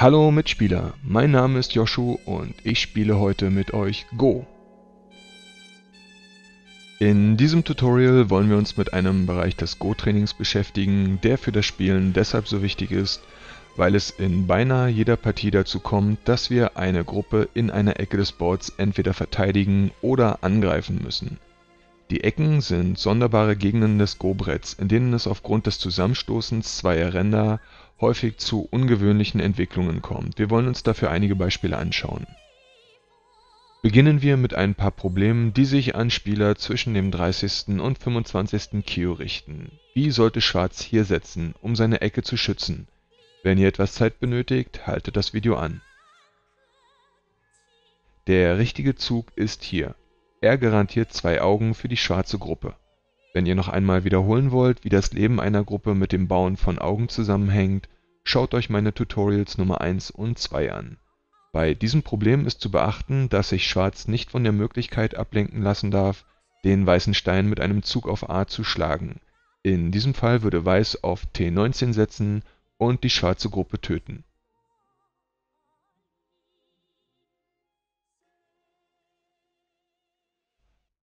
Hallo Mitspieler, mein Name ist Joshu und ich spiele heute mit euch Go. In diesem Tutorial wollen wir uns mit einem Bereich des Go-Trainings beschäftigen, der für das Spielen deshalb so wichtig ist, weil es in beinahe jeder Partie dazu kommt, dass wir eine Gruppe in einer Ecke des Boards entweder verteidigen oder angreifen müssen. Die Ecken sind sonderbare Gegenden des Go-Bretts, in denen es aufgrund des Zusammenstoßens zweier Ränder häufig zu ungewöhnlichen Entwicklungen kommt. Wir wollen uns dafür einige Beispiele anschauen. Beginnen wir mit ein paar Problemen, die sich an Spieler zwischen dem 30. und 25. Kio richten. Wie sollte Schwarz hier setzen, um seine Ecke zu schützen? Wenn ihr etwas Zeit benötigt, haltet das Video an. Der richtige Zug ist hier. Er garantiert zwei Augen für die schwarze Gruppe. Wenn ihr noch einmal wiederholen wollt, wie das Leben einer Gruppe mit dem Bauen von Augen zusammenhängt, schaut euch meine Tutorials Nummer 1 und 2 an. Bei diesem Problem ist zu beachten, dass sich Schwarz nicht von der Möglichkeit ablenken lassen darf, den weißen Stein mit einem Zug auf A zu schlagen. In diesem Fall würde Weiß auf T19 setzen und die schwarze Gruppe töten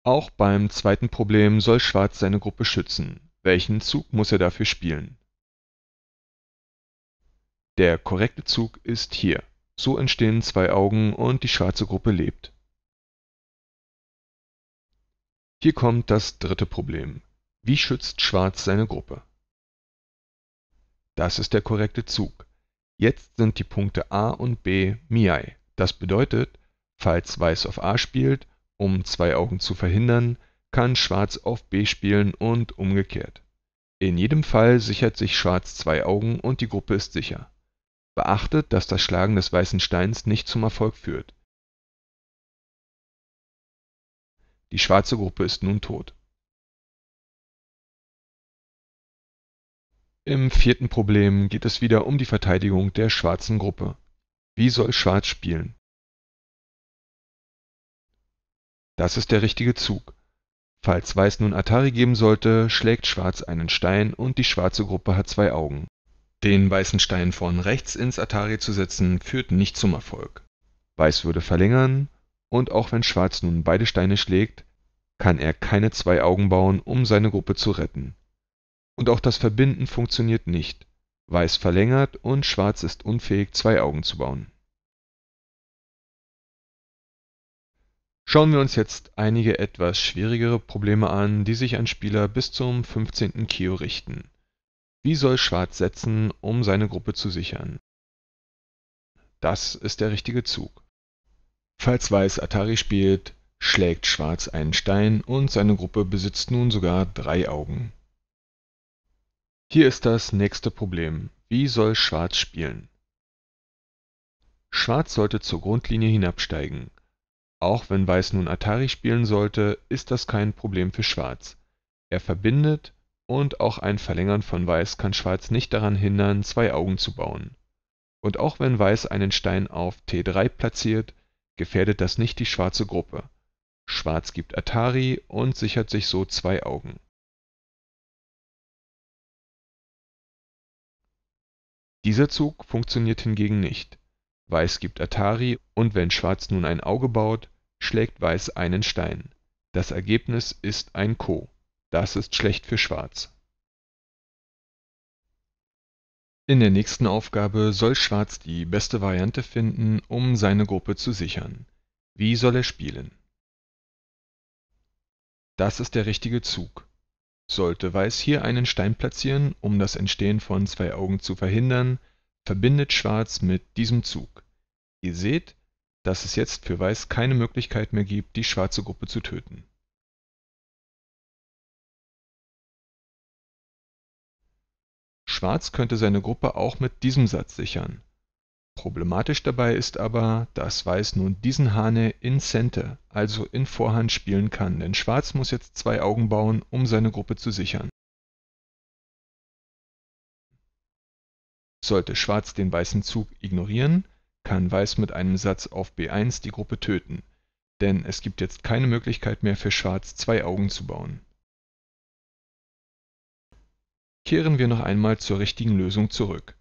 Auch beim zweiten Problem soll Schwarz seine Gruppe schützen, welchen Zug muss er dafür spielen? Der korrekte Zug ist hier, so entstehen zwei Augen und die schwarze Gruppe lebt. Hier kommt das dritte Problem. Wie schützt Schwarz seine Gruppe? Das ist der korrekte Zug. Jetzt sind die Punkte A und B Miai. Das bedeutet, falls Weiß auf A spielt, um zwei Augen zu verhindern, kann Schwarz auf B spielen und umgekehrt. In jedem Fall sichert sich Schwarz zwei Augen und die Gruppe ist sicher. Beachtet, dass das Schlagen des weißen Steins nicht zum Erfolg führt. Die schwarze Gruppe ist nun tot. Im vierten Problem geht es wieder um die Verteidigung der schwarzen Gruppe. Wie soll Schwarz spielen Das ist der richtige Zug. Falls Weiß nun Atari geben sollte, schlägt Schwarz einen Stein und die schwarze Gruppe hat zwei Augen. Den weißen Stein vorn rechts ins Atari zu setzen, führt nicht zum Erfolg. Weiß würde verlängern, und auch wenn Schwarz nun beide Steine schlägt, kann er keine zwei Augen bauen, um seine Gruppe zu retten. Und auch das Verbinden funktioniert nicht. Weiß verlängert und Schwarz ist unfähig, zwei Augen zu bauen. Schauen wir uns jetzt einige etwas schwierigere Probleme an, die sich ein Spieler bis zum 15. Kio richten. Wie soll Schwarz setzen, um seine Gruppe zu sichern? Das ist der richtige Zug. Falls Weiß Atari spielt, schlägt Schwarz einen Stein und seine Gruppe besitzt nun sogar drei Augen. Hier ist das nächste Problem. Wie soll Schwarz spielen? Schwarz sollte zur Grundlinie hinabsteigen. Auch wenn Weiß nun Atari spielen sollte, ist das kein Problem für Schwarz. Er verbindet und auch ein Verlängern von Weiß kann Schwarz nicht daran hindern, zwei Augen zu bauen. Und auch wenn Weiß einen Stein auf t 3 platziert, gefährdet das nicht die schwarze Gruppe. Schwarz gibt Atari und sichert sich so zwei Augen. Dieser Zug funktioniert hingegen nicht Weiß gibt Atari und wenn Schwarz nun ein Auge baut, schlägt Weiß einen Stein. Das Ergebnis ist ein Ko. Das ist schlecht für Schwarz. In der nächsten Aufgabe soll Schwarz die beste Variante finden, um seine Gruppe zu sichern. Wie soll er spielen? Das ist der richtige Zug. Sollte Weiß hier einen Stein platzieren, um das Entstehen von zwei Augen zu verhindern verbindet Schwarz mit diesem Zug: Ihr seht, dass es jetzt für Weiß keine Möglichkeit mehr gibt, die schwarze Gruppe zu töten. Schwarz könnte seine Gruppe auch mit diesem Satz sichern. Problematisch dabei ist aber, dass Weiß nun diesen Hane in Center, also in Vorhand spielen kann, denn Schwarz muss jetzt zwei Augen bauen, um seine Gruppe zu sichern Sollte Schwarz den weißen Zug ignorieren, kann Weiß mit einem Satz auf b1 die Gruppe töten, denn es gibt jetzt keine Möglichkeit mehr für Schwarz, zwei Augen zu bauen. Kehren wir noch einmal zur richtigen Lösung zurück.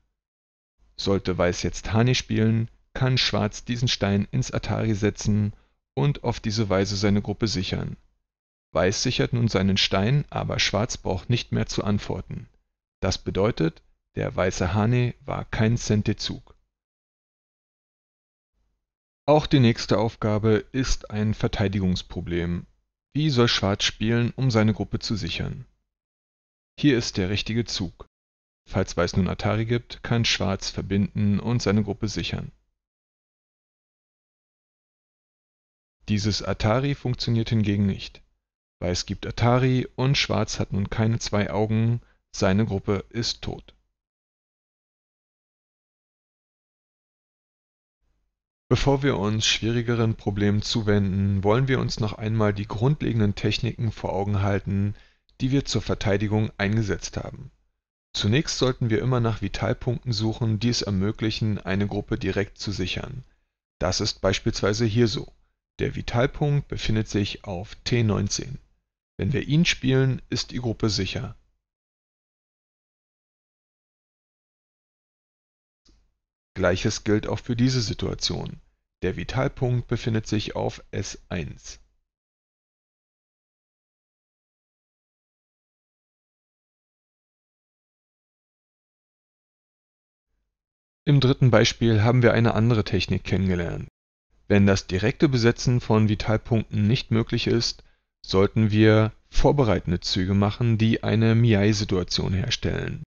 Sollte Weiß jetzt Hani spielen, kann Schwarz diesen Stein ins Atari setzen und auf diese Weise seine Gruppe sichern. Weiß sichert nun seinen Stein, aber Schwarz braucht nicht mehr zu antworten. Das bedeutet, der Weiße Hane war kein Sentezug. Auch die nächste Aufgabe ist ein Verteidigungsproblem. Wie soll Schwarz spielen, um seine Gruppe zu sichern? Hier ist der richtige Zug. Falls Weiß nun Atari gibt, kann Schwarz verbinden und seine Gruppe sichern. Dieses Atari funktioniert hingegen nicht. Weiß gibt Atari und Schwarz hat nun keine zwei Augen, seine Gruppe ist tot. Bevor wir uns schwierigeren Problemen zuwenden, wollen wir uns noch einmal die grundlegenden Techniken vor Augen halten, die wir zur Verteidigung eingesetzt haben. Zunächst sollten wir immer nach Vitalpunkten suchen, die es ermöglichen, eine Gruppe direkt zu sichern. Das ist beispielsweise hier so. Der Vitalpunkt befindet sich auf T19. Wenn wir ihn spielen, ist die Gruppe sicher Gleiches gilt auch für diese Situation, der Vitalpunkt befindet sich auf S1. Im dritten Beispiel haben wir eine andere Technik kennengelernt. Wenn das direkte Besetzen von Vitalpunkten nicht möglich ist, sollten wir vorbereitende Züge machen, die eine Miai-Situation herstellen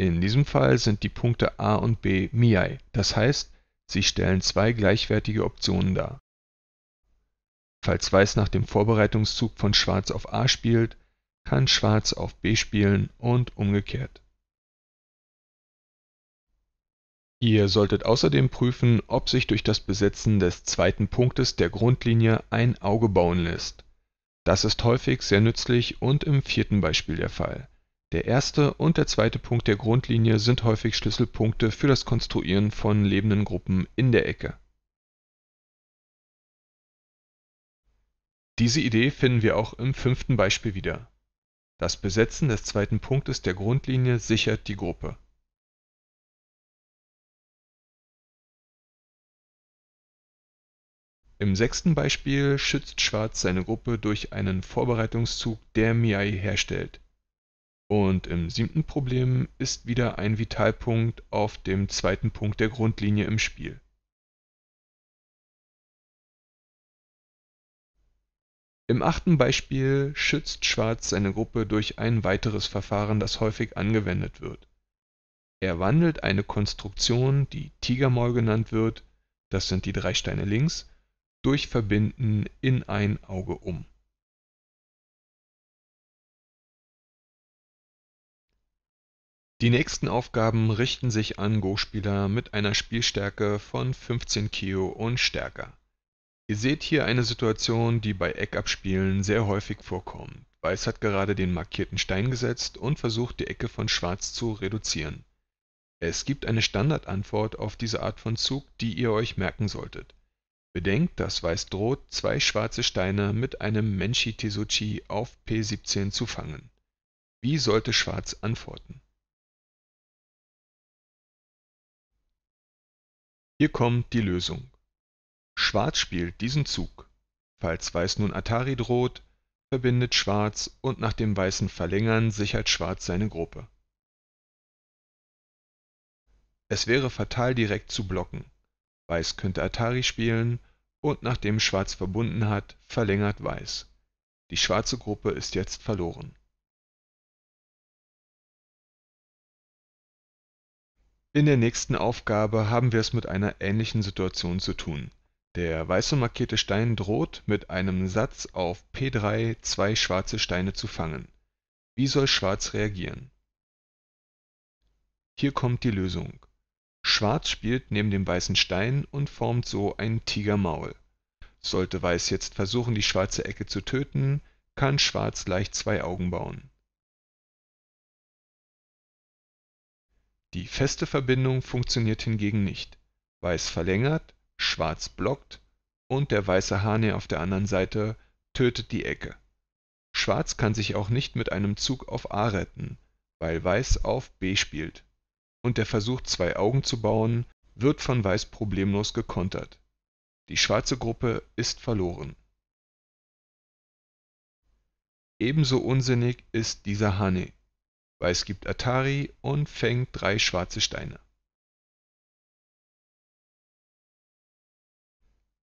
in diesem Fall sind die Punkte a und b Miai, das heißt, sie stellen zwei gleichwertige Optionen dar. Falls Weiß nach dem Vorbereitungszug von Schwarz auf a spielt, kann Schwarz auf b spielen und umgekehrt. Ihr solltet außerdem prüfen, ob sich durch das Besetzen des zweiten Punktes der Grundlinie ein Auge bauen lässt. Das ist häufig sehr nützlich und im vierten Beispiel der Fall der erste und der zweite Punkt der Grundlinie sind häufig Schlüsselpunkte für das Konstruieren von lebenden Gruppen in der Ecke. Diese Idee finden wir auch im fünften Beispiel wieder. Das Besetzen des zweiten Punktes der Grundlinie sichert die Gruppe. Im sechsten Beispiel schützt Schwarz seine Gruppe durch einen Vorbereitungszug, der Miai herstellt und im siebten Problem ist wieder ein Vitalpunkt auf dem zweiten Punkt der Grundlinie im Spiel. Im achten Beispiel schützt Schwarz seine Gruppe durch ein weiteres Verfahren, das häufig angewendet wird. Er wandelt eine Konstruktion, die Tigermaul genannt wird (das sind die drei Steine links), durch Verbinden in ein Auge um Die nächsten Aufgaben richten sich an Go-Spieler mit einer Spielstärke von 15 Kio und stärker. Ihr seht hier eine Situation, die bei Eckabspielen sehr häufig vorkommt. Weiß hat gerade den markierten Stein gesetzt und versucht die Ecke von Schwarz zu reduzieren. Es gibt eine Standardantwort auf diese Art von Zug, die ihr euch merken solltet. Bedenkt, dass Weiß droht, zwei schwarze Steine mit einem Menshi Tesuchi auf P17 zu fangen. Wie sollte Schwarz antworten Hier kommt die Lösung. Schwarz spielt diesen Zug. Falls Weiß nun Atari droht, verbindet Schwarz und nach dem weißen Verlängern sichert Schwarz seine Gruppe. Es wäre fatal direkt zu blocken. Weiß könnte Atari spielen und nachdem Schwarz verbunden hat, verlängert Weiß. Die schwarze Gruppe ist jetzt verloren In der nächsten Aufgabe haben wir es mit einer ähnlichen Situation zu tun. Der weiße markierte Stein droht, mit einem Satz auf p3 zwei schwarze Steine zu fangen. Wie soll Schwarz reagieren? Hier kommt die Lösung. Schwarz spielt neben dem weißen Stein und formt so ein Tigermaul. Sollte Weiß jetzt versuchen, die schwarze Ecke zu töten, kann Schwarz leicht zwei Augen bauen Die feste Verbindung funktioniert hingegen nicht: Weiß verlängert, Schwarz blockt und der weiße Hane auf der anderen Seite tötet die Ecke. Schwarz kann sich auch nicht mit einem Zug auf A retten, weil Weiß auf B spielt, und der Versuch zwei Augen zu bauen wird von Weiß problemlos gekontert. Die schwarze Gruppe ist verloren. Ebenso unsinnig ist dieser Hane Weiß gibt Atari und fängt drei schwarze Steine.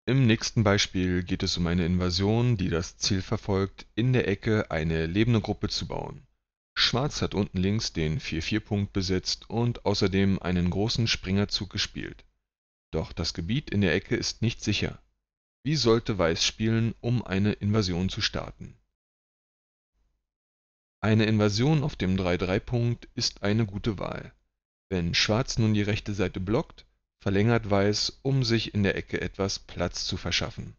Im nächsten Beispiel geht es um eine Invasion, die das Ziel verfolgt, in der Ecke eine lebende Gruppe zu bauen. Schwarz hat unten links den 4-4-Punkt besetzt und außerdem einen großen Springerzug gespielt. Doch das Gebiet in der Ecke ist nicht sicher. Wie sollte Weiß spielen, um eine Invasion zu starten eine Invasion auf dem 3-3-Punkt ist eine gute Wahl. Wenn Schwarz nun die rechte Seite blockt, verlängert Weiß, um sich in der Ecke etwas Platz zu verschaffen.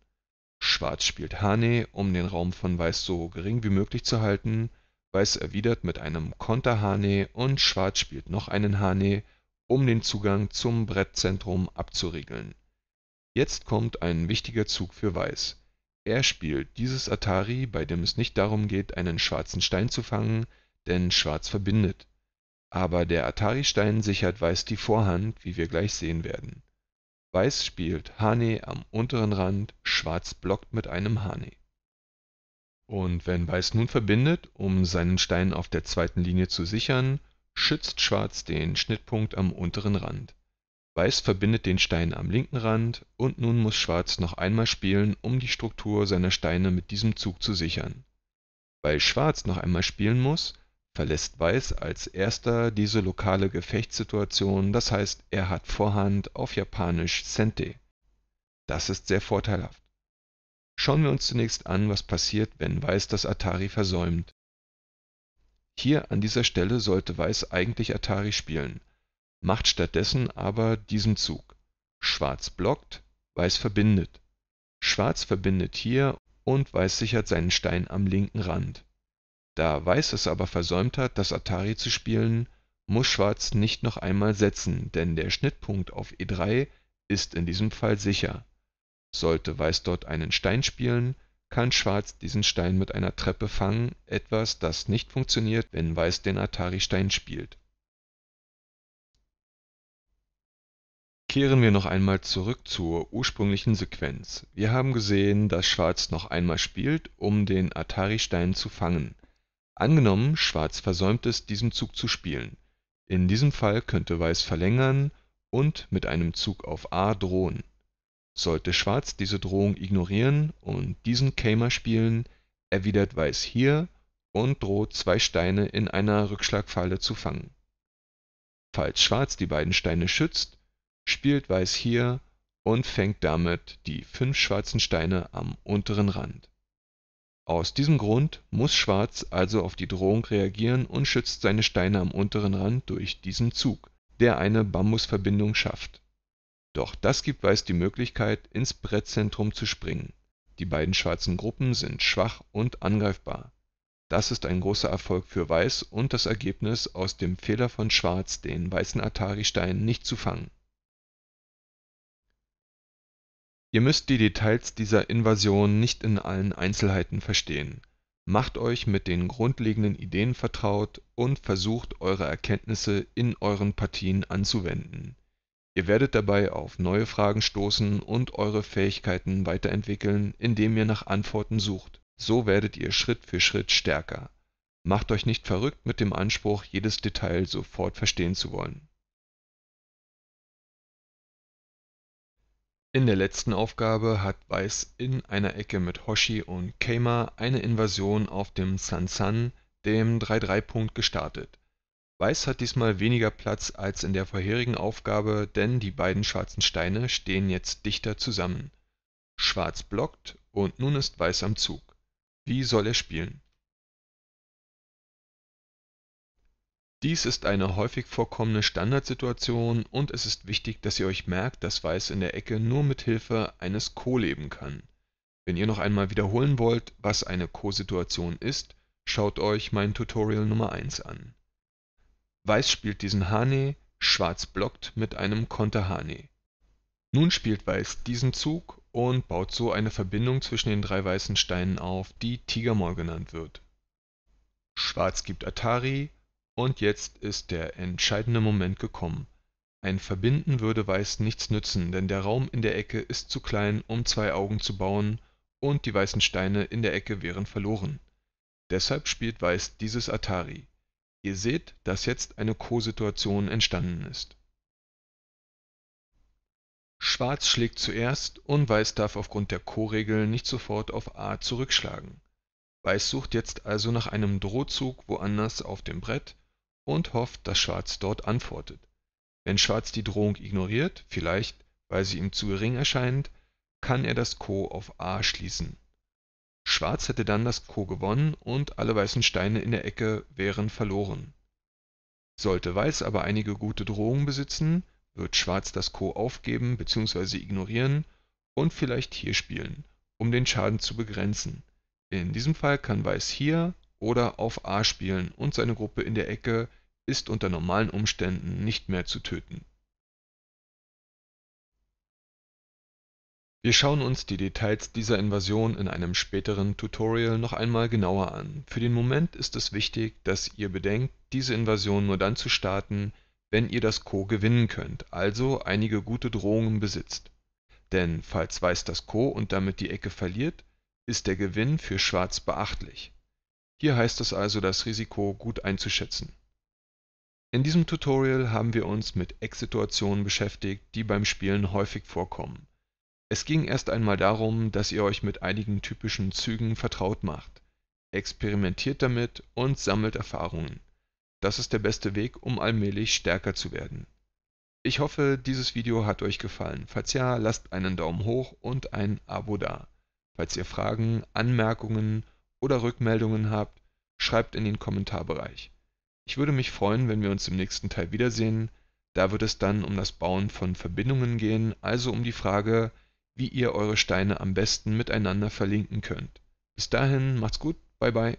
Schwarz spielt Hane, um den Raum von Weiß so gering wie möglich zu halten, Weiß erwidert mit einem Konter Hane und Schwarz spielt noch einen Hane, um den Zugang zum Brettzentrum abzuriegeln. Jetzt kommt ein wichtiger Zug für Weiß er spielt dieses Atari, bei dem es nicht darum geht, einen schwarzen Stein zu fangen, denn Schwarz verbindet. Aber der Atari-Stein sichert Weiß die Vorhand, wie wir gleich sehen werden. Weiß spielt Hane am unteren Rand, Schwarz blockt mit einem Hane. Und wenn Weiß nun verbindet, um seinen Stein auf der zweiten Linie zu sichern, schützt Schwarz den Schnittpunkt am unteren Rand Weiß verbindet den Stein am linken Rand und nun muss Schwarz noch einmal spielen, um die Struktur seiner Steine mit diesem Zug zu sichern. Weil Schwarz noch einmal spielen muss, verlässt Weiß als erster diese lokale Gefechtssituation, das heißt er hat Vorhand auf japanisch Sente. Das ist sehr vorteilhaft. Schauen wir uns zunächst an, was passiert, wenn Weiß das Atari versäumt. Hier an dieser Stelle sollte Weiß eigentlich Atari spielen macht stattdessen aber diesen Zug: Schwarz blockt, Weiß verbindet. Schwarz verbindet hier und Weiß sichert seinen Stein am linken Rand. Da Weiß es aber versäumt hat, das Atari zu spielen, muss Schwarz nicht noch einmal setzen, denn der Schnittpunkt auf e3 ist in diesem Fall sicher. Sollte Weiß dort einen Stein spielen, kann Schwarz diesen Stein mit einer Treppe fangen, etwas, das nicht funktioniert, wenn Weiß den Atari-Stein spielt Kehren wir noch einmal zurück zur ursprünglichen Sequenz. Wir haben gesehen, dass Schwarz noch einmal spielt, um den Atari-Stein zu fangen. Angenommen, Schwarz versäumt es, diesen Zug zu spielen. In diesem Fall könnte Weiß verlängern und mit einem Zug auf A drohen. Sollte Schwarz diese Drohung ignorieren und diesen Kamer spielen, erwidert Weiß hier und droht zwei Steine in einer Rückschlagfalle zu fangen. Falls Schwarz die beiden Steine schützt spielt Weiß hier und fängt damit die fünf schwarzen Steine am unteren Rand. Aus diesem Grund muss Schwarz also auf die Drohung reagieren und schützt seine Steine am unteren Rand durch diesen Zug, der eine Bambusverbindung schafft. Doch das gibt Weiß die Möglichkeit, ins Brettzentrum zu springen. Die beiden schwarzen Gruppen sind schwach und angreifbar. Das ist ein großer Erfolg für Weiß und das Ergebnis aus dem Fehler von Schwarz, den weißen Atari-Stein nicht zu fangen Ihr müsst die Details dieser Invasion nicht in allen Einzelheiten verstehen. Macht euch mit den grundlegenden Ideen vertraut und versucht eure Erkenntnisse in euren Partien anzuwenden. Ihr werdet dabei auf neue Fragen stoßen und eure Fähigkeiten weiterentwickeln, indem ihr nach Antworten sucht. So werdet ihr Schritt für Schritt stärker. Macht euch nicht verrückt mit dem Anspruch, jedes Detail sofort verstehen zu wollen In der letzten Aufgabe hat Weiß in einer Ecke mit Hoshi und Keima eine Invasion auf dem Sansan, dem 3-3-Punkt gestartet. Weiß hat diesmal weniger Platz als in der vorherigen Aufgabe, denn die beiden schwarzen Steine stehen jetzt dichter zusammen. Schwarz blockt und nun ist Weiß am Zug. Wie soll er spielen Dies ist eine häufig vorkommende Standardsituation und es ist wichtig, dass ihr euch merkt, dass Weiß in der Ecke nur mit Hilfe eines Co leben kann. Wenn ihr noch einmal wiederholen wollt, was eine Co-Situation ist, schaut euch mein Tutorial Nummer 1 an. Weiß spielt diesen Hane, Schwarz blockt mit einem Konterhane. Nun spielt Weiß diesen Zug und baut so eine Verbindung zwischen den drei weißen Steinen auf, die Tigermoll genannt wird. Schwarz gibt Atari, und jetzt ist der entscheidende Moment gekommen. Ein Verbinden würde Weiß nichts nützen, denn der Raum in der Ecke ist zu klein, um zwei Augen zu bauen, und die weißen Steine in der Ecke wären verloren. Deshalb spielt Weiß dieses Atari. Ihr seht, dass jetzt eine co situation entstanden ist. Schwarz schlägt zuerst und Weiß darf aufgrund der co regel nicht sofort auf A zurückschlagen. Weiß sucht jetzt also nach einem Drohzug woanders auf dem Brett und hofft, dass Schwarz dort antwortet. Wenn Schwarz die Drohung ignoriert, vielleicht, weil sie ihm zu gering erscheint, kann er das Ko auf A schließen. Schwarz hätte dann das Ko gewonnen und alle weißen Steine in der Ecke wären verloren. Sollte Weiß aber einige gute Drohungen besitzen, wird Schwarz das Ko aufgeben bzw. ignorieren und vielleicht hier spielen, um den Schaden zu begrenzen. In diesem Fall kann Weiß hier oder auf A spielen und seine Gruppe in der Ecke ist unter normalen Umständen nicht mehr zu töten. Wir schauen uns die Details dieser Invasion in einem späteren Tutorial noch einmal genauer an. Für den Moment ist es wichtig, dass ihr bedenkt, diese Invasion nur dann zu starten, wenn ihr das Co. gewinnen könnt, also einige gute Drohungen besitzt. Denn falls Weiß das Co. und damit die Ecke verliert, ist der Gewinn für Schwarz beachtlich. Hier heißt es also, das Risiko gut einzuschätzen. In diesem Tutorial haben wir uns mit Ecksituationen beschäftigt, die beim Spielen häufig vorkommen. Es ging erst einmal darum, dass ihr euch mit einigen typischen Zügen vertraut macht. Experimentiert damit und sammelt Erfahrungen. Das ist der beste Weg, um allmählich stärker zu werden. Ich hoffe, dieses Video hat euch gefallen. Falls ja, lasst einen Daumen hoch und ein Abo da. Falls ihr Fragen, Anmerkungen oder Rückmeldungen habt, schreibt in den Kommentarbereich. Ich würde mich freuen, wenn wir uns im nächsten Teil wiedersehen. Da wird es dann um das Bauen von Verbindungen gehen, also um die Frage, wie ihr eure Steine am besten miteinander verlinken könnt. Bis dahin, macht's gut, bye bye.